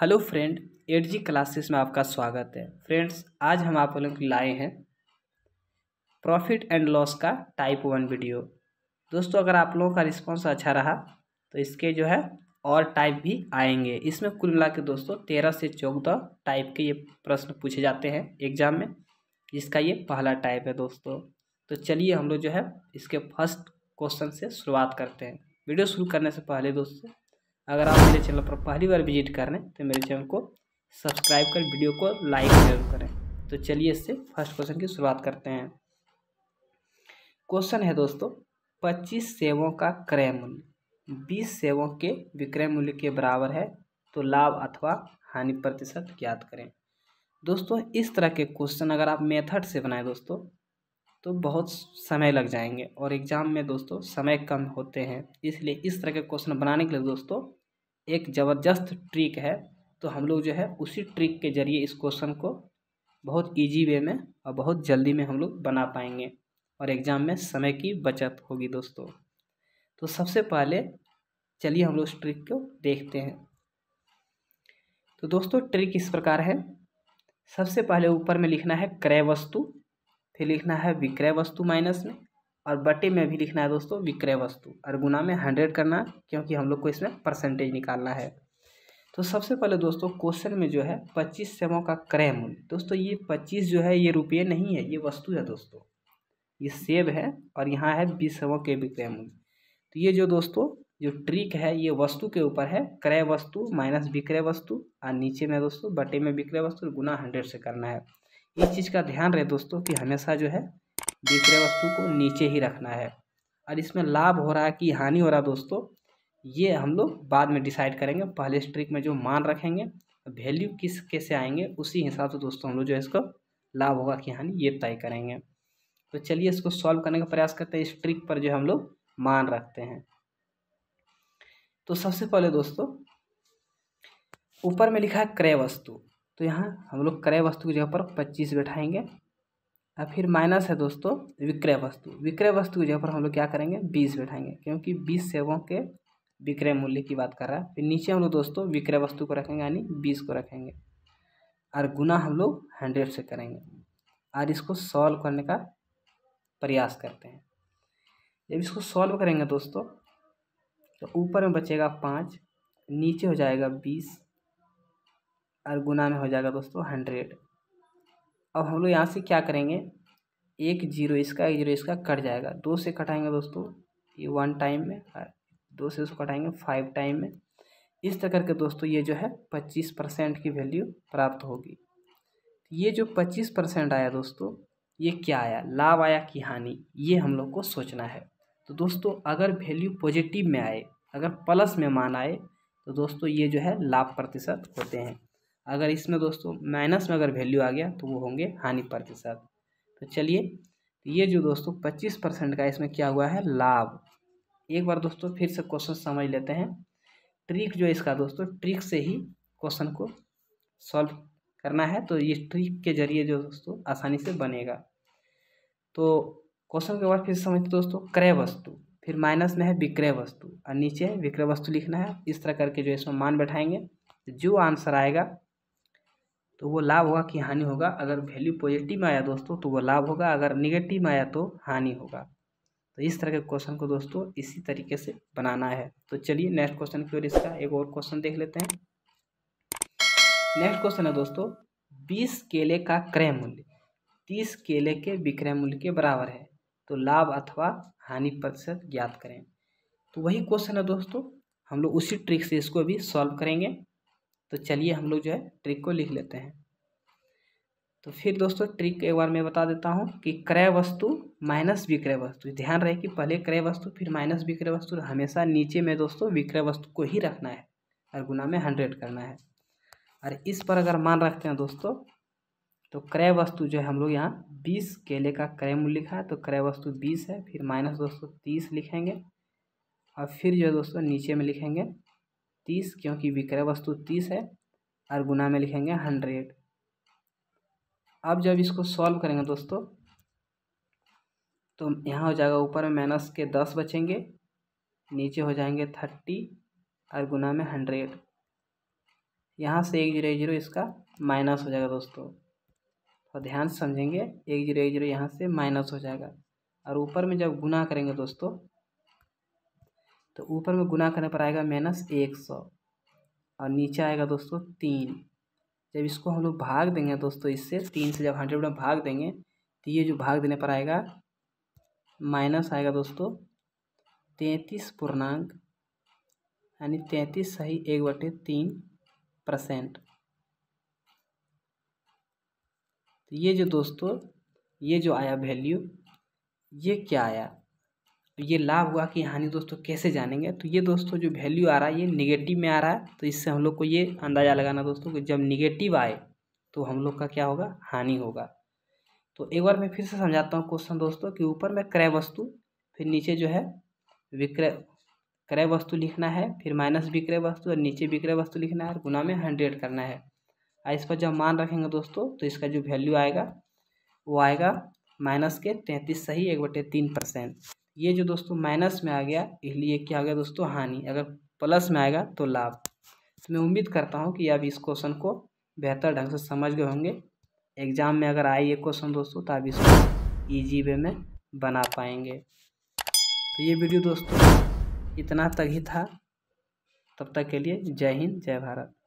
hello friend eight G classes में आपका स्वागत है फ्रेंड्स आज हम आप लोग लाए हैं प्रॉफिट एंड लॉस का टाइप वन वीडियो दोस्तों अगर आप लोगों का रिस्पांस अच्छा रहा तो इसके जो है और टाइप भी आएंगे इसमें कुल मिला के दोस्तों तेरह से चौदह टाइप के ये प्रश्न पूछे जाते हैं एग्जाम में जिसका ये पहला टाइप है दोस्तों तो चलिए हम लोग जो है इसके फर्स्ट क्वेश्चन से शुरुआत करते हैं वीडियो शुरू करने से पहले दोस्तों अगर आप मेरे चैनल पर पहली बार विजिट कर रहे हैं तो मेरे चैनल को सब्सक्राइब कर वीडियो को लाइक जरूर करें तो चलिए इससे फर्स्ट क्वेश्चन की शुरुआत करते हैं क्वेश्चन है दोस्तों पच्चीस सेवों का क्रय मूल्य बीस सेवों के विक्रय मूल्य के बराबर है तो लाभ अथवा हानि प्रतिशत ज्ञात करें दोस्तों इस तरह के क्वेश्चन अगर आप मेथड से बनाएं दोस्तों तो बहुत समय लग जाएंगे और एग्ज़ाम में दोस्तों समय कम होते हैं इसलिए इस तरह के क्वेश्चन बनाने के लिए दोस्तों एक ज़बरदस्त ट्रिक है तो हम लोग जो है उसी ट्रिक के ज़रिए इस क्वेश्चन को बहुत ईजी वे में और बहुत जल्दी में हम लोग बना पाएंगे और एग्ज़ाम में समय की बचत होगी दोस्तों तो सबसे पहले चलिए हम लोग उस ट्रिक को देखते हैं तो दोस्तों ट्रिक इस प्रकार है सबसे पहले ऊपर में लिखना है क्रय वस्तु फिर लिखना है विक्रय वस्तु माइनस में और बटे में भी लिखना है दोस्तों विक्रय वस्तु और गुना में हंड्रेड करना क्योंकि हम लोग को इसमें परसेंटेज निकालना है तो सबसे पहले दोस्तों क्वेश्चन में जो है पच्चीस सेवों का क्रय मूल्य दोस्तों ये पच्चीस जो है ये रुपये नहीं है ये वस्तु है दोस्तों ये सेब है और यहाँ है बीस सेवों के विक्रय मूल्य तो ये जो दोस्तों जो ट्रिक है ये वस्तु के ऊपर है क्रय वस्तु माइनस विक्रय वस्तु और नीचे में दोस्तों बटे में विक्रय वस्तु गुना हंड्रेड से करना है इस चीज़ का ध्यान रहे दोस्तों कि हमेशा जो है दूसरे वस्तु को नीचे ही रखना है और इसमें लाभ हो रहा है कि हानि हो रहा है दोस्तों ये हम लोग बाद में डिसाइड करेंगे पहले स्ट्रिक में जो मान रखेंगे वैल्यू किस कैसे आएंगे उसी हिसाब से दोस्तों हम लोग जो है इसको लाभ होगा कि हानि ये तय करेंगे तो चलिए इसको सॉल्व करने का प्रयास करते हैं इस ट्रिक पर जो हम लोग मान रखते हैं तो सबसे पहले दोस्तों ऊपर में लिखा है क्रय वस्तु तो यहाँ हम लोग क्रय वस्तु की जगह पर पच्चीस बैठाएंगे और फिर माइनस है दोस्तों विक्रय वस्तु विक्रय वस्तु की जगह पर हम लोग क्या करेंगे बीस बैठाएंगे क्योंकि बीस सेवों के विक्रय मूल्य की बात कर रहा है फिर नीचे हम लोग दोस्तों विक्रय वस्तु को रखेंगे यानी बीस को रखेंगे और गुना हम लोग हंड्रेड से करेंगे और इसको सॉल्व करने का प्रयास करते हैं जब इसको सॉल्व करेंगे दोस्तों तो ऊपर में बचेगा पाँच नीचे हो जाएगा बीस और गुना में हो जाएगा दोस्तों हंड्रेड अब हम लोग यहाँ से क्या करेंगे एक जीरो इसका एक जीरो इसका कट जाएगा दो से कटाएंगे दोस्तों ये वन टाइम में हाँ, दो से उसको कटाएंगे फाइव टाइम में इस तरह करके दोस्तों ये जो है पच्चीस परसेंट की वैल्यू प्राप्त होगी ये जो पच्चीस परसेंट आया दोस्तों ये क्या आया लाभ आया कि हानि ये हम लोग को सोचना है तो दोस्तों अगर वैल्यू पॉजिटिव में आए अगर प्लस में मान आए तो दोस्तों ये जो है लाभ प्रतिशत होते हैं अगर इसमें दोस्तों माइनस में अगर वैल्यू आ गया तो वो होंगे हानि प्रतिशत तो चलिए ये जो दोस्तों पच्चीस परसेंट का इसमें क्या हुआ है लाभ एक बार दोस्तों फिर से क्वेश्चन समझ लेते हैं ट्रिक जो इसका दोस्तों ट्रिक से ही क्वेश्चन को सॉल्व करना है तो ये ट्रिक के जरिए जो दोस्तों आसानी से बनेगा तो क्वेश्चन के बाद फिर समझते दोस्तों क्रय वस्तु फिर माइनस में है विक्रय वस्तु और नीचे विक्रय वस्तु लिखना है इस तरह करके जो इसमें मान बैठाएंगे जो आंसर आएगा तो वो लाभ होगा कि हानि होगा अगर वैल्यू पॉजिटिव में आया दोस्तों तो वो लाभ होगा अगर निगेटिव में आया तो हानि होगा तो इस तरह के क्वेश्चन को दोस्तों इसी तरीके से बनाना है तो चलिए नेक्स्ट क्वेश्चन की ओर इसका एक और क्वेश्चन देख लेते हैं नेक्स्ट क्वेश्चन है दोस्तों बीस केले का क्रय मूल्य तीस केले के विक्रय मूल्य के बराबर है तो लाभ अथवा हानि प्रतिशत ज्ञात करें तो वही क्वेश्चन है दोस्तों हम लोग उसी ट्रिक से इसको भी सॉल्व करेंगे तो चलिए हम लोग जो है ट्रिक को लिख लेते हैं तो फिर दोस्तों ट्रिक एक बार मैं बता देता हूँ कि क्रय वस्तु माइनस विक्रय वस्तु ध्यान रहे कि पहले क्रय वस्तु फिर माइनस विक्रय वस्तु हमेशा नीचे में दोस्तों विक्रय वस्तु को ही रखना है और गुना में हंड्रेड करना है और इस पर अगर मान रखते हैं दोस्तों तो क्रय वस्तु जो है हम लोग यहाँ बीस केले का क्रय मूल्य लिखा है तो क्रय वस्तु बीस है फिर माइनस दोस्तों तीस लिखेंगे और फिर जो है दोस्तों नीचे में लिखेंगे तीस क्योंकि विक्रय वस्तु तीस है और गुना में लिखेंगे हंड्रेड अब जब इसको सॉल्व करेंगे दोस्तों तो यहाँ हो जाएगा ऊपर में माइनस के दस बचेंगे नीचे हो जाएंगे थर्टी और गुना में हंड्रेड यहाँ से एक जीरो एक जीरो इसका माइनस हो जाएगा दोस्तों तो ध्यान समझेंगे एक जीरो एक जीरो यहाँ से माइनस हो जाएगा और ऊपर में जब गुना करेंगे दोस्तों तो ऊपर में गुना करने पर आएगा माइनस एक सौ और नीचे आएगा दोस्तों तीन जब इसको हम लोग भाग देंगे दोस्तों इससे तीन से जब हंड्रेड में भाग देंगे तो ये जो भाग देने पर आएगा माइनस आएगा दोस्तों तैंतीस पूर्णांक यानी तैंतीस सही एक बटे तीन परसेंट तो ये जो दोस्तों ये जो आया वैल्यू ये क्या आया तो ये लाभ हुआ कि हानि दोस्तों कैसे जानेंगे तो ये दोस्तों जो वैल्यू आ रहा है ये निगेटिव में आ रहा है तो इससे हम लोग को ये अंदाज़ा लगाना दोस्तों कि जब निगेटिव आए तो हम लोग का क्या होगा हानि होगा तो एक बार मैं फिर से समझाता हूँ क्वेश्चन दोस्तों कि ऊपर में क्रय वस्तु फिर नीचे जो है विक्रय क्रय वस्तु लिखना है फिर माइनस विक्रय वस्तु और नीचे विक्रय वस्तु लिखना है और गुना में हंड्रेड करना है और इस पर जब मान रखेंगे दोस्तों तो इसका जो वैल्यू आएगा वो आएगा माइनस के तैंतीस सही एक बटे तीन परसेंट ये जो दोस्तों माइनस में आ गया इसलिए क्या आ गया दोस्तों हानि अगर प्लस में आएगा तो लाभ तो मैं उम्मीद करता हूँ कि आप इस क्वेश्चन को बेहतर ढंग से समझ गए होंगे एग्ज़ाम में अगर आए ये क्वेश्चन दोस्तों तो आप इसको ईजी वे में बना पाएंगे तो ये वीडियो दोस्तों इतना तक ही था तब तक के लिए जय हिंद जय भारत